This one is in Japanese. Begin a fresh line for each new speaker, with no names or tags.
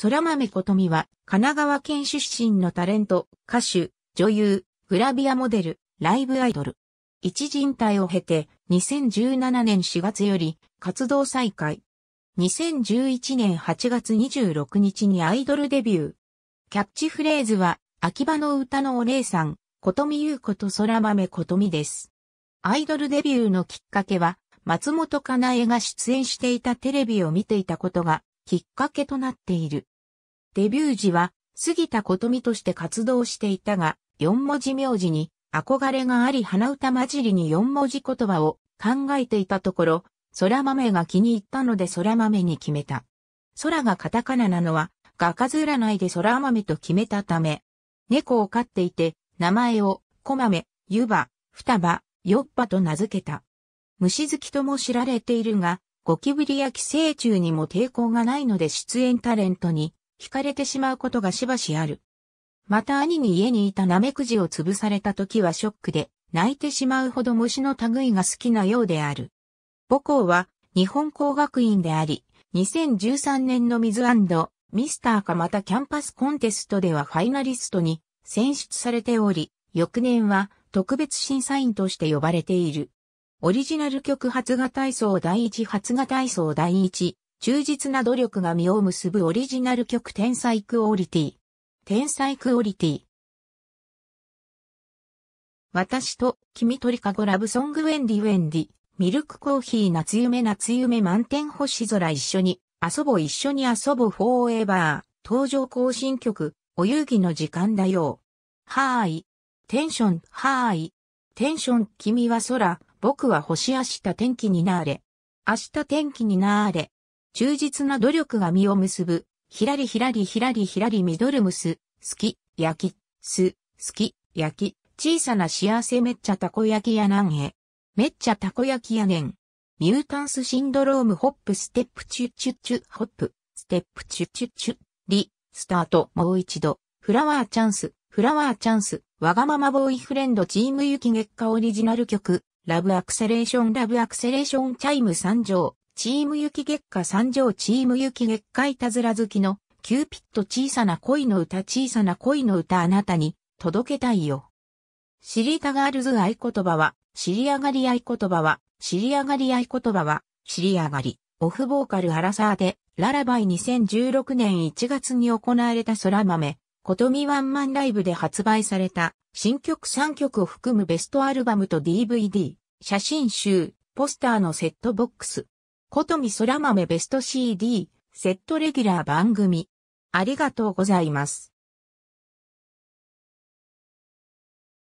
空豆ことみは、神奈川県出身のタレント、歌手、女優、グラビアモデル、ライブアイドル。一人体を経て、2017年4月より活動再開。2011年8月26日にアイドルデビュー。キャッチフレーズは、秋葉の歌のお姉さん、ことみゆうこと空豆ことみです。アイドルデビューのきっかけは、松本かなえが出演していたテレビを見ていたことがきっかけとなっている。デビュー時は杉田琴美として活動していたが、四文字名字に憧れがあり鼻歌混じりに四文字言葉を考えていたところ、空豆が気に入ったので空豆に決めた。空がカタカナなのは、画ら占いで空豆と決めたため、猫を飼っていて、名前を、小豆、湯葉、双葉、よっぱと名付けた。虫好きとも知られているが、ゴキブリや寄生虫にも抵抗がないので出演タレントに惹かれてしまうことがしばしある。また兄に家にいたナメクジを潰された時はショックで泣いてしまうほど虫の類が好きなようである。母校は日本工学院であり、2013年のミズミスターかまたキャンパスコンテストではファイナリストに選出されており、翌年は特別審査員として呼ばれている。オリジナル曲発芽体操第一発芽体操第一、忠実な努力が実を結ぶオリジナル曲天才クオリティ。天才クオリティ。私と君鳥かごラブソングウェンディウェンディ、ミルクコーヒー夏夢夏夢満天星空一緒に、遊ぼ一緒に遊ぼフォーエバー、登場更新曲、お遊戯の時間だよ。はーい。テンション、はーい。テンション、君は空。僕は星明日天気になれ。明日天気になれ。忠実な努力が実を結ぶ。ひらりひらりひらりひらりミドルムス、好き、焼き、す、好き、焼き、小さな幸せめっちゃたこ焼きやなんへ。めっちゃたこ焼きやねん。ミュータンスシンドロームホップステップチュッチュッチュホップ、ステップチュッチュッチュ、リ、スタートもう一度、フラワーチャンス、フラワーチャンス、わがままボーイフレンドチーム雪月花オリジナル曲、ラブアクセレーションラブアクセレーションチャイム参上、チーム雪月下参上チーム雪月下いたずら好きの、キューピット小さな恋の歌小さな恋の歌あなたに届けたいよ。知りたガールズ合言葉は、知り上がり合言葉は、知り上がり合言葉は、知り上がり、オフボーカルアラサーで、ララバイ2016年1月に行われた空豆、ことみワンマンライブで発売された新曲3曲を含むベストアルバムと DVD、写真集、ポスターのセットボックス。ことみ空豆ベスト CD、セットレギュラー番組。ありがとうございます。